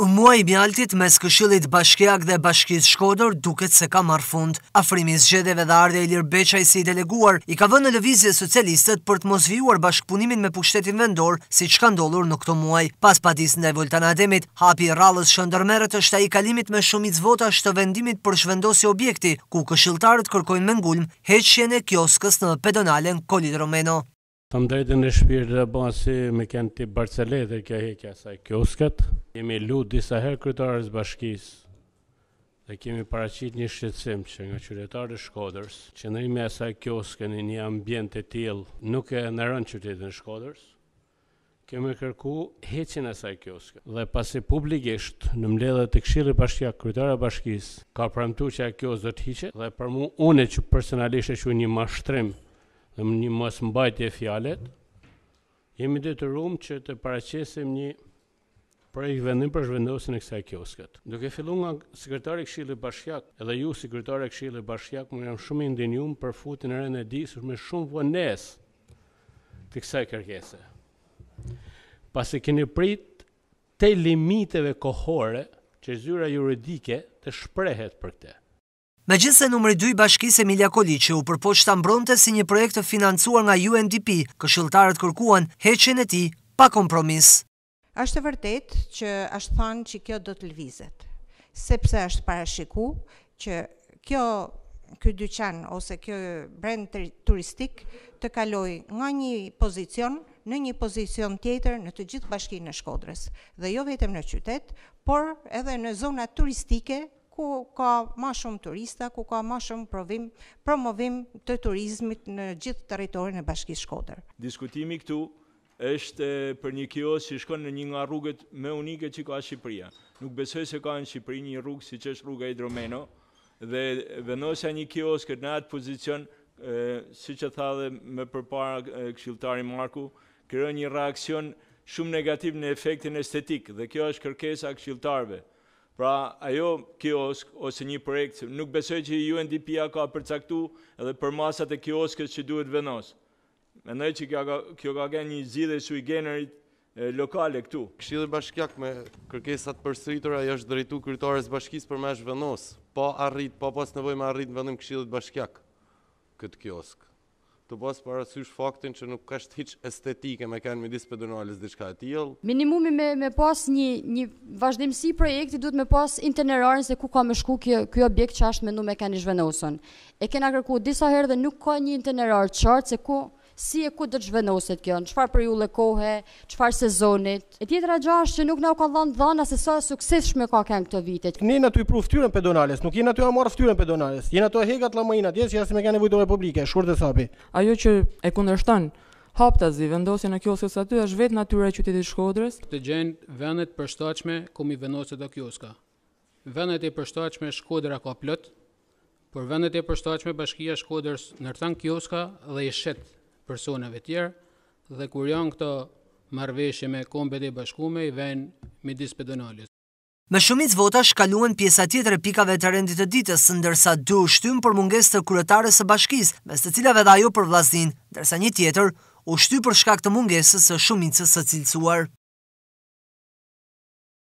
Muaj i mjaltit mes këshillit bashkjak dhe bashkjit shkodër duket se ka marrë fund. Afrimis gjedeve dhe arde i lirë beqaj si deleguar i ka vënë në lëvizje socialistët për të mos bashkëpunimin me pushtetin vendor si që ka ndollur në këto muaj. Pas patis në e Voltan Ademit, hapi rallës shëndërmerët është a i kalimit me shumit zvota shtë vendimit për shvendosi objekti, ku këshiltarët kërkojnë me ngulm, heqjene kioskës në pedonalen Kolit Romeno. Të më drejtën e shpirë dhe bëna si me kënë të dhe kja hekja saj i Kemi lutë disa herë krytarës bashkis dhe kemi paracit një shqetsim që nga qyretarës shkodërs, që në ime saj kioskën i një ambjent të til nuk e në rënë qytetën shkodërs, kemi kërku heqin asaj kioskën. Dhe pasi publikisht në mledhe të kshirë bashkja kryetarës bashkis, ka pramtu që a kiosk dhe të hiqet dhe për mu une që personalisht e që një mashtrim dhe më një mos mbajtje e fjalet, jemi dhe të rumë që të paracesim një prej vendim për zhvendosin e kësaj kioskët. Duke e nga sekretari shilë i bashkjak, edhe ju sekretarik shilë i bashkjak, më jam shumë i ndinjum për futin e rene disë, shumë e shumë vënes të kësaj kërkese. Pasi kënë prit të limiteve kohore që zyra juridike të shprehet për të. Me gjithë se nëmëri 2 bashkis Emilia Koliqe u përpoq të ambronte si një projekt të financuar nga UNDP, këshiltarët kërkuan heqen e ti pa kompromis. Ashtë vërtet që ashtë thanë që kjo do të lvizet, sepse ashtë parashiku që kjo kjo dyqan ose kjo brend turistik të kaloi nga një pozicion në një pozicion tjetër në të gjithë bashkinë në Shkodrës dhe jo vetëm në qytet, por edhe në zonat turistike ku ka ma shumë turista, ku ka ma shumë promovim të turizmit në gjithë teritorin e bashkisë shkoder. Diskutimi këtu është për një kios që shkon në një nga rrugët me unike që ka Shqipëria. Nuk besoj se ka në Shqipëri një rrugë si që është rruga Dromeno, dhe vendosja një kios këtë në atë pozicion, si që tha dhe me përpara këshiltari Marku, kërë një reakcion shumë negativ në efektin estetik dhe kjo është kërkesa këshiltarve. Pra, ajo kiosk ose një projekt, nuk besoj që UNDP-a ka përcaktu edhe për masat e kioskës që duhet vendos. Mendoj që kjo ka, kjo ka një zgjidhje sui generit lokale këtu. Këshilli bashkiak me kërkesat përsëritura është drejtu kryetares bashkisë për mësh vendos. Po arrit, po pas nevojë me arrit në vendim këshillit bashkiak këtë kiosk të pas parasysh faktin që nuk ka shtiç estetike me kanë midis pedonales diçka e till. Minimumi me me pas një një vazhdimsi projekti duhet me pas itinerarin se ku ka më shku kjo ky objekt që me nuk me kanë zhvendosur. E kena kërkuar disa herë dhe nuk ka një itinerar qartë se ku si e ku të zhvendoset kjo, në çfarë periudhe kohe, çfarë sezonit. E tjetra gjë që nuk na u ka dhënë dhëna se sa suksesshme ka kanë këto vite. Ne na tuaj pru fytyrën donales, nuk jena tuaj marr fytyrën pedonales. Jena tuaj hegat la llamëina, diës jashtë me kanë vujtë republike, shurt e sapi. Ajo që e kundërshton Haptazi, vendosja në kioskës aty është vetë natyra e qytetit Shkodrës. Të gjenë vendet përstachme ku mi vendosit dhe kioska. Vendet e përstachme Shkodra ka plët, por vendet e përstachme bashkia Shkodrës nërtan kioska dhe i shetë personave të tjerë dhe kur janë këto marveshje me kombet e bashkume i venë midis pedonalit. Me shumic vota shkaluen pjesa tjetër e pikave të rendit të ditës, ndërsa du shtymë për munges të kuretare së bashkis, mes të cilave dhe ajo për vlasdin, ndërsa një tjetër u shty për shkak të mungesës së shumicës së cilësuar.